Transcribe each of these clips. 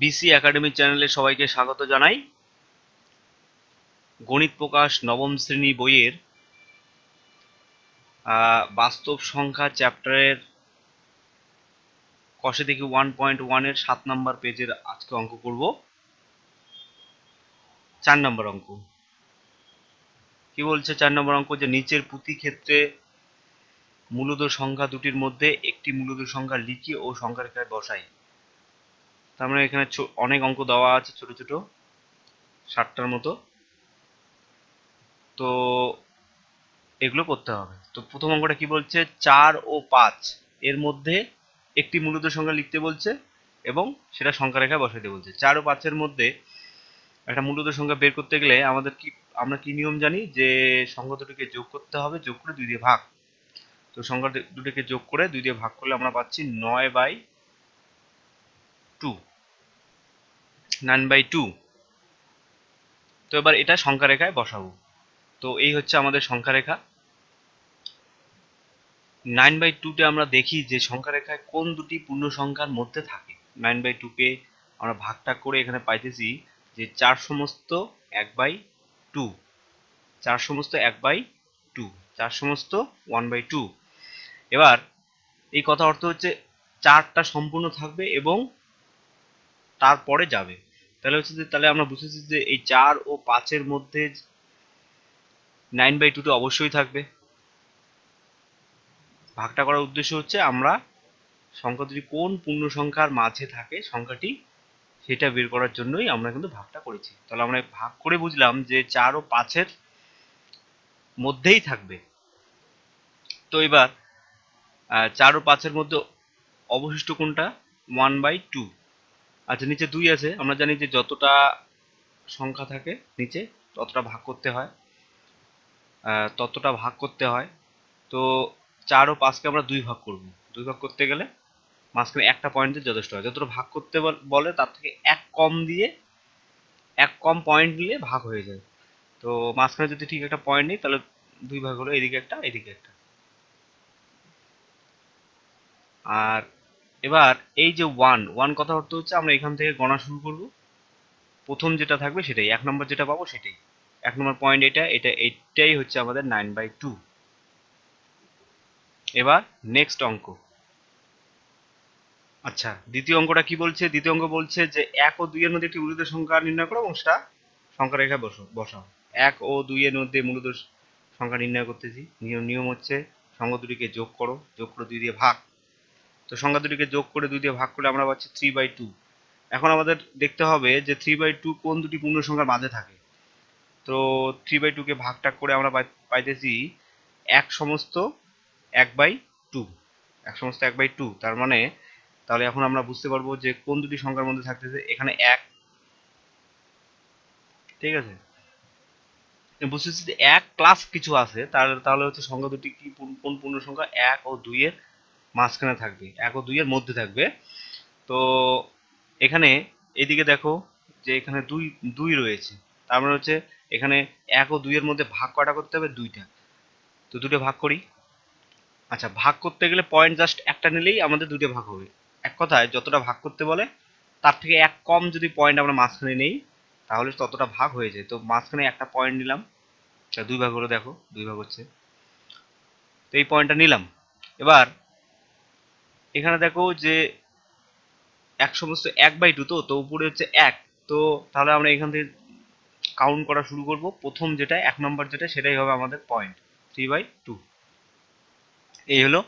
BC academy চ্যানেলে সবাইকে স্বাগত জানাই গণিত প্রকাশ নবম শ্রেণী বইয়ের বাস্তব সংখ্যা চ্যাপ্টারের কষে দেখি ওয়ান পয়েন্ট ওয়ানের সাত নম্বর পেজের আজকে অঙ্ক করব চার নম্বর অঙ্ক কি বলছে চার নম্বর অঙ্ক যে নিচের পুঁতি ক্ষেত্রে মূলত সংখ্যা দুটির মধ্যে একটি মূলত সংখ্যা লিখি ও সংখ্যার বসাই তার মানে এখানে অনেক অঙ্ক দেওয়া আছে ছোট ছোট ষাটটার মতো তো এগুলো করতে হবে তো প্রথম অঙ্কটা কি বলছে চার ও পাঁচ এর মধ্যে একটি মূলত সংখ্যা লিখতে বলছে এবং সেটা সংখ্যা রেখায় বসাতে বলছে চার ও পাঁচের মধ্যে একটা মূলত সংখ্যা বের করতে গেলে আমাদের কি আমরা কি নিয়ম জানি যে সংখ্যা দুটিকে যোগ করতে হবে যোগ করে দুই দিয়ে ভাগ তো সংখ্যা দুটিকে যোগ করে দুই দিয়ে ভাগ করলে আমরা পাচ্ছি নয় by two nine by two তো এবার এটা সংখ্যা রেখায় বসাবো তো এই হচ্ছে আমাদের সংখ্যা রেখা নাইন বাই টুতে আমরা দেখি যে সংখ্যা রেখায় কোন দুটি পূর্ণ সংখ্যার মধ্যে থাকে নাইন বাই টুকে আমরা ভাগটা করে এখানে পাইতেছি যে চার সমস্ত এক বাই টু চার সমস্ত এক বাই টু চার সমস্ত ওয়ান বাই টু এবার এই কথা অর্থ হচ্ছে চারটা সম্পূর্ণ থাকবে এবং তারপরে যাবে তাহলে হচ্ছে যে তাহলে আমরা বুঝেছি যে এই চার ও পাঁচের মধ্যে নাইন বাই টুটা অবশ্যই থাকবে ভাগটা করার উদ্দেশ্য হচ্ছে আমরা সংখ্যা কোন পূর্ণ সংখ্যার মাঝে থাকে সংখ্যাটি সেটা বের করার জন্যই আমরা কিন্তু ভাগটা করেছি তাহলে আমরা ভাগ করে বুঝলাম যে চার ও পাঁচের মধ্যেই থাকবে তো এবার চার ও পাঁচের মধ্যে অবশিষ্ট কোনটা ওয়ান বাই টু আচ্ছা নিচে দুই আছে আমরা জানি যে যতটা সংখ্যা থাকে নিচে ততটা ভাগ করতে হয় ততটা ভাগ করতে হয় তো চার ও পাঁচকে আমরা দুই ভাগ করব দুই ভাগ করতে গেলে মাঝখানে একটা পয়েন্টে যথেষ্ট হয় যতটা ভাগ করতে বলে তার থেকে এক কম দিয়ে এক কম পয়েন্ট নিলে ভাগ হয়ে যায় তো মাঝখানে যদি ঠিক একটা পয়েন্ট নেই তাহলে দুই ভাগ হলো এদিকে একটা এদিকে একটা আর এবার এই যে ওয়ান ওয়ান কথা অর্থ হচ্ছে আমরা এখান থেকে গণা শুরু করব প্রথম যেটা থাকবে সেটাই এক নম্বর যেটা পাবো সেটাই এক নম্বর পয়েন্ট এটা এটা এটাই হচ্ছে আমাদের নাইন বাই টু এবার নেক্সট অঙ্ক আচ্ছা দ্বিতীয় অঙ্কটা কি বলছে দ্বিতীয় অঙ্ক বলছে যে এক ও দুইয়ের মধ্যে একটি মূলত সংখ্যা নির্ণয় করো এবং সেটা সংখ্যা রেখা বসো বসাও এক ও দুইয়ের মধ্যে মূলত সংখ্যা নির্ণয় করতেছি নিয়ম নিয়ম হচ্ছে সংখ্যা দুটিকে যোগ করো যোগ করে দুই দিয়ে ভাগ তো সংখ্যা দুটিকে যোগ করে দুই দিয়ে ভাগ করলে আমরা পাচ্ছি থ্রি বাই টু এখন আমাদের দেখতে হবে যে থ্রি বাই টু কোন দুটি পূর্ণ সংখ্যার মাঝে থাকে তো থ্রি বাই টুকে ভাগ টাক করে আমরা পাইতেছি এক সমস্ত এক বাই টু এক সমস্ত এক বাই টু তার মানে তাহলে এখন আমরা বুঝতে পারবো যে কোন দুটি সংখ্যার মধ্যে থাকতেছে এখানে এক ঠিক আছে বুঝতেছি যে এক প্লাস কিছু আছে তাহলে তাহলে হচ্ছে সংখ্যা দুটি কি কোন পূর্ণ সংখ্যা এক ও দুইয়ের মাঝখানে থাকবে এক ও দুইয়ের মধ্যে থাকবে তো এখানে এদিকে দেখো যে এখানে দুই দুই রয়েছে তার মানে হচ্ছে এখানে এক ও দুইয়ের মধ্যে ভাগ কটা করতে হবে দুইটা তো দুটো ভাগ করি আচ্ছা ভাগ করতে গেলে পয়েন্ট জাস্ট একটা নিলেই আমাদের দুটো ভাগ হবে এক কথায় যতটা ভাগ করতে বলে তার থেকে এক কম যদি পয়েন্ট আমরা মাঝখানে নেই তাহলে ততটা ভাগ হয়ে যায় তো মাঝখানে একটা পয়েন্ট নিলাম আচ্ছা, দুই ভাগ হলো দেখো দুই ভাগ হচ্ছে তো এই পয়েন্টটা নিলাম এবার এখানে দেখো যে এক সমস্ত এক বাই টু তো তো উপরে হচ্ছে এক তো তাহলে আমরা এখান থেকে কাউন্ট করা শুরু করব প্রথম যেটা এক নম্বর যেটা সেটাই হবে আমাদের পয়েন্ট থ্রি বাই টু এই হলো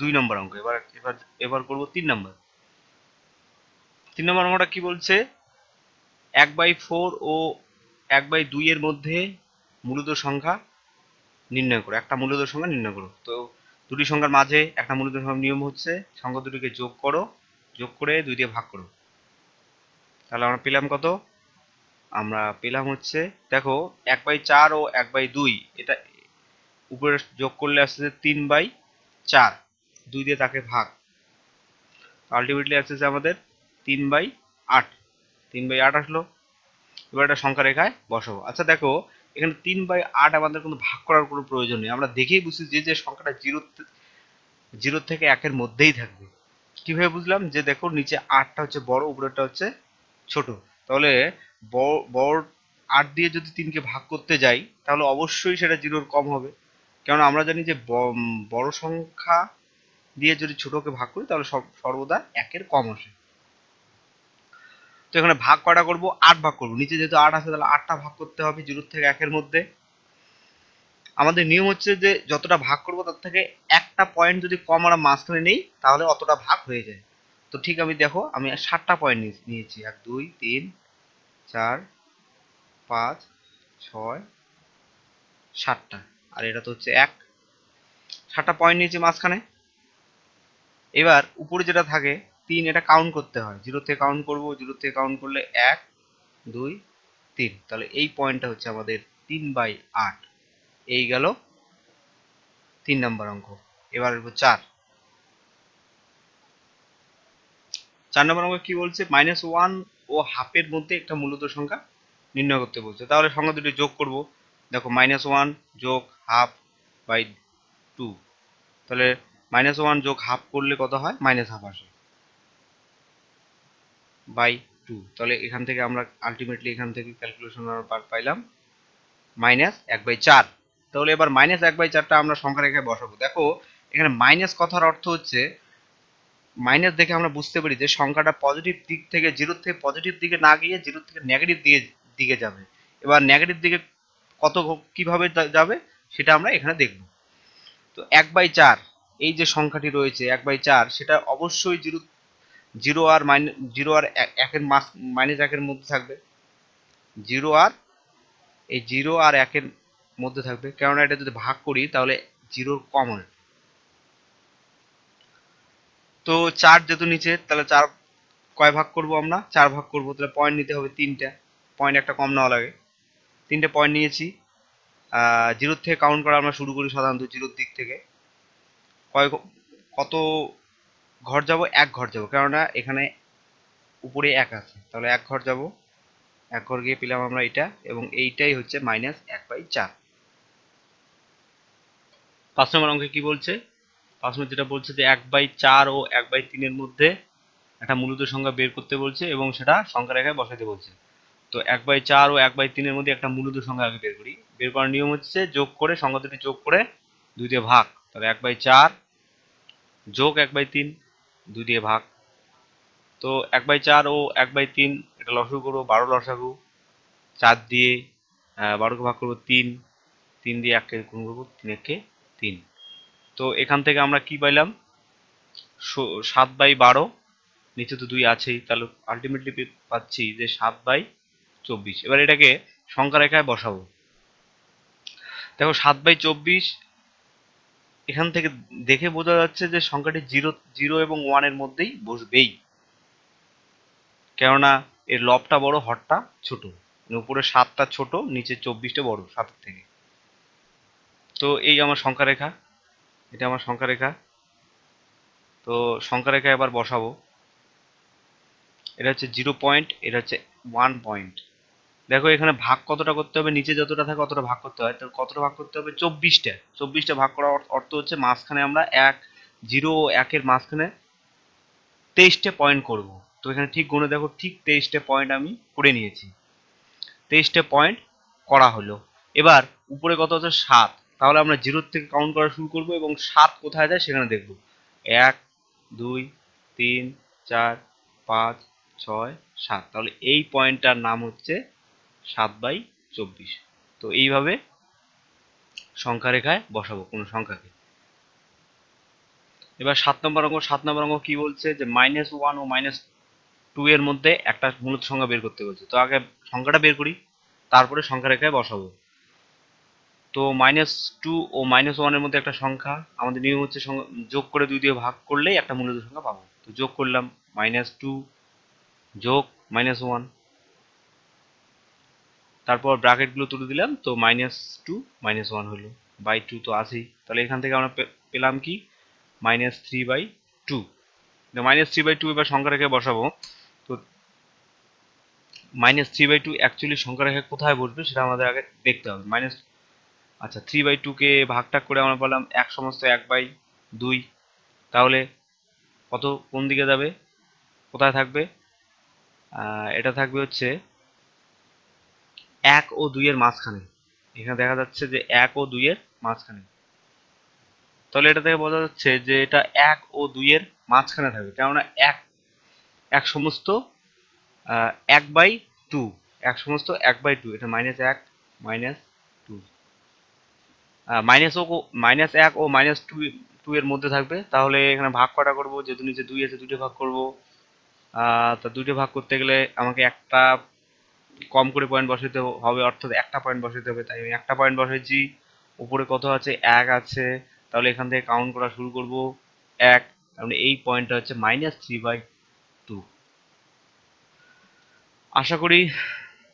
দুই নম্বর অঙ্ক এবার এবার এবার করবো তিন নম্বর তিন নম্বর অঙ্কটা কি বলছে এক বাই ফোর ও এক বাই দুইয়ের মধ্যে মূলত সংখ্যা নির্ণয় করো একটা মূলত সংখ্যা নির্ণয় করো তো দুটি সংখ্যার মাঝে একটা মূলত নিয়ম হচ্ছে সংখ্যা দুটিকে যোগ করো যোগ করে দুই দিয়ে ভাগ করো তাহলে আমরা পেলাম কত আমরা পেলাম হচ্ছে দেখো এক বাই চার ও এক বাই দুই এটা উপরে যোগ করলে আসছে তিন বাই চার দুই দিয়ে তাকে ভাগ আলটিমেটলি আসছে আমাদের তিন বাই আট তিন বাই আট আসলো এবার একটা সংখ্যা রেখায় বসবো আচ্ছা দেখো এখানে তিন বাই আট আমাদের কোনো ভাগ করার কোনো প্রয়োজন নেই আমরা দেখেই বুঝছি যে যে সংখ্যাটা জিরো জিরো থেকে একের মধ্যেই থাকবে কিভাবে বুঝলাম যে দেখো নিচে আটটা হচ্ছে বড় উপরেটা হচ্ছে ছোট তাহলে বড় আট দিয়ে যদি তিনকে ভাগ করতে যাই তাহলে অবশ্যই সেটা জিরোর কম হবে কেননা আমরা জানি যে বড় সংখ্যা দিয়ে যদি ছোটকে ভাগ করি তাহলে সর্বদা একের কম আসে তো এখানে ভাগ কটা করব আট ভাগ করব নিচে যেহেতু আট আছে তাহলে আটটা ভাগ করতে হবে জিরোর থেকে একের মধ্যে আমাদের নিয়ম হচ্ছে যে যতটা ভাগ করব তার থেকে একটা পয়েন্ট যদি কম আমরা মাঝখানে নেই তাহলে অতটা ভাগ হয়ে যায় তো ঠিক আমি দেখো আমি ষাটটা পয়েন্ট নিয়েছি এক দুই তিন চার পাঁচ ছয় ষাটটা আর এটা তো হচ্ছে এক ষাটটা পয়েন্ট নিয়েছি মাঝখানে এবার উপরে যেটা থাকে তিন এটা কাউন্ট করতে হয় জিরো কাউন্ট করবো জিরো কাউন্ট করলে এক দুই তিন তাহলে এই পয়েন্টটা হচ্ছে আমাদের তিন বাই আট এই গেল তিন নাম্বার অঙ্ক এবার চার চার নম্বর অঙ্ক কি বলছে মাইনাস ওয়ান ও হাফের মধ্যে একটা মূলত সংখ্যা নির্ণয় করতে বলছে তাহলে সংখ্যা দুটি যোগ করব দেখো মাইনাস ওয়ান যোগ হাফ বাই টু তাহলে মাইনাস ওয়ান যোগ হাফ করলে কত হয় মাইনাস হাফ আসে বাই টু তাহলে এখান থেকে আমরা আলটিমেটলি এখান থেকে ক্যালকুলেশন আমরা পাইলাম মাইনাস এক বাই চার তাহলে এবার মাইনাস এক বাই চারটা আমরা সংখ্যা রেখে বসাবো দেখো এখানে মাইনাস কথার অর্থ হচ্ছে মাইনাস দেখে আমরা বুঝতে পারি যে সংখ্যাটা পজিটিভ দিক থেকে জিরোর থেকে পজিটিভ দিকে না গিয়ে জিরোর থেকে নেগেটিভ দিকে দিকে যাবে এবার নেগেটিভ দিকে কত কিভাবে যাবে সেটা আমরা এখানে দেখব তো এক বাই চার এই যে সংখ্যাটি রয়েছে এক বাই চার সেটা অবশ্যই জিরোর জিরো আর মাইনাস জিরো আর একের মাস মাইনাস একের মধ্যে থাকবে জিরো আর এই জিরো আর একের মধ্যে থাকবে কেননা এটা যদি ভাগ করি তাহলে জিরোর কমন তো চার যেহেতু নিচে তাহলে চার কয় ভাগ করব আমরা চার ভাগ করব তাহলে পয়েন্ট নিতে হবে তিনটা পয়েন্ট একটা কম নেওয়া লাগে তিনটে পয়েন্ট নিয়েছি জিরোর থেকে কাউন্ট করা আমরা শুরু করি সাধারণত জিরোর দিক থেকে কয় কত ঘর যাব এক ঘর যাব কেননা এখানে উপরে এক আছে তাহলে এক ঘর যাব এক ঘর গিয়ে পেলাম আমরা এটা এবং এইটাই হচ্ছে মাইনাস এক বাই চার পাঁচ নম্বর অঙ্কে কি বলছে পাঁচ নম্বর যেটা বলছে যে এক বাই চার ও এক বাই তিনের মধ্যে একটা মূলত সংখ্যা বের করতে বলছে এবং সেটা সংখ্যা রেখায় বসাতে বলছে তো এক বাই চার ও এক বাই তিনের মধ্যে একটা মূলত সংখ্যা আগে বের করি বের করার নিয়ম হচ্ছে যোগ করে সংখ্যা দুটি যোগ করে দুইটা ভাগ তাহলে এক বাই চার যোগ এক বাই তিন দুই দিয়ে ভাগ তো এক বাই চার ও এক বাই তিন এটা লসাগু করবো বারো লসাগু চার দিয়ে বারোকে ভাগ করবো তিন তিন দিয়ে এককে গুণ করবো তিন এককে তিন তো এখান থেকে আমরা কি পাইলাম সাত বাই বারো নিচে তো দুই আছেই তাহলে আলটিমেটলি পাচ্ছি যে সাত বাই চব্বিশ এবার এটাকে সংখ্যা রেখায় বসাবো দেখো সাত বাই চব্বিশ এখান থেকে দেখে বোঝা যাচ্ছে যে সংখ্যাটি জিরো জিরো এবং ওয়ানের মধ্যেই বসবেই কেননা এর লবটা বড় হরটা ছোট মানে উপরে সাতটা ছোট নিচে চব্বিশটা বড় সাত থেকে তো এই আমার সংখ্যা রেখা এটা আমার সংখ্যা রেখা তো সংখ্যা রেখা এবার বসাবো এটা হচ্ছে জিরো পয়েন্ট এটা হচ্ছে ওয়ান পয়েন্ট দেখো এখানে ভাগ কতটা করতে হবে নিচে যতটা থাকে অতটা ভাগ করতে হয় তো কতটা ভাগ করতে হবে চব্বিশটা চব্বিশটা ভাগ করার অর্থ হচ্ছে মাঝখানে আমরা এক জিরো ও একের মাঝখানে তেইশটা পয়েন্ট করব তো এখানে ঠিক গুণে দেখো ঠিক তেইশটা পয়েন্ট আমি করে নিয়েছি তেইশটা পয়েন্ট করা হলো এবার উপরে কত হচ্ছে সাত তাহলে আমরা জিরোর থেকে কাউন্ট করা শুরু করব এবং সাত কোথায় যায় সেখানে দেখব এক দুই তিন চার পাঁচ ছয় সাত তাহলে এই পয়েন্টটার নাম হচ্ছে সাত বাই চব্বিশ তো এইভাবে সংখ্যা রেখায় বসাবো কোনো সংখ্যাকে এবার সাত নম্বর অঙ্ক সাত নম্বর অঙ্ক কি বলছে যে মাইনাস ওয়ান ও মাইনাস টু এর মধ্যে একটা মূলত সংখ্যা বের করতে বলছে তো আগে সংখ্যাটা বের করি তারপরে সংখ্যা রেখায় বসাবো তো মাইনাস টু ও মাইনাস ওয়ানের মধ্যে একটা সংখ্যা আমাদের নিয়ম হচ্ছে যোগ করে দুই দিয়ে ভাগ করলেই একটা মূলত সংখ্যা পাবো তো যোগ করলাম মাইনাস টু যোগ মাইনাস ওয়ান তারপর ব্র্যাকেটগুলো তুলে দিলাম তো মাইনাস টু মাইনাস ওয়ান হলো বাই টু তো আছেই তাহলে এখান থেকে আমরা পেলাম কি minus three by two minus three by two এবার সংখ্যা রেখে বসাবো তো minus three by two actually সংখ্যা রেখে কোথায় বসবে সেটা আমাদের আগে দেখতে হবে মাইনাস আচ্ছা থ্রি বাই টুকে ভাগটাগ করে আমরা বললাম এক সমস্ত এক বাই দুই তাহলে কত কোন দিকে যাবে কোথায় থাকবে এটা থাকবে হচ্ছে এক ও দুইয়ের মাঝখানে এখানে দেখা যাচ্ছে যে এক ও দুইয়ের মাঝখানে তাহলে এটা থেকে বোঝা যাচ্ছে যে এটা এক ও দুইয়ের মাঝখানে থাকবে কেননা এক এক সমস্ত এক বাই টু এক সমস্ত এক বাই টু এটা মাইনাস এক মাইনাস টু মাইনাস ও মাইনাস এক ও মাইনাস টু টু এর মধ্যে থাকবে তাহলে এখানে ভাগ কটা করবো যেহেতু নিচে দুই আছে দুটো ভাগ করবো তা দুইটা ভাগ করতে গেলে আমাকে একটা কম করে পয়েন্ট বসাতে হবে অর্থাৎ একটা পয়েন্ট বসাতে হবে তাই আমি একটা পয়েন্ট বসাইছি উপরে কত আছে এক আছে তাহলে এখান থেকে কাউন্ট করা শুরু করব এক তাহলে মানে এই পয়েন্টটা হচ্ছে মাইনাস থ্রি বাই টু আশা করি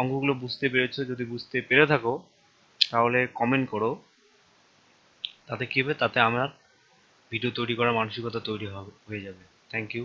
অঙ্কগুলো বুঝতে পেরেছো যদি বুঝতে পেরে থাকো তাহলে কমেন্ট করো তাতে কী হবে তাতে আমার ভিডিও তৈরি করার মানসিকতা তৈরি হবে হয়ে যাবে থ্যাংক ইউ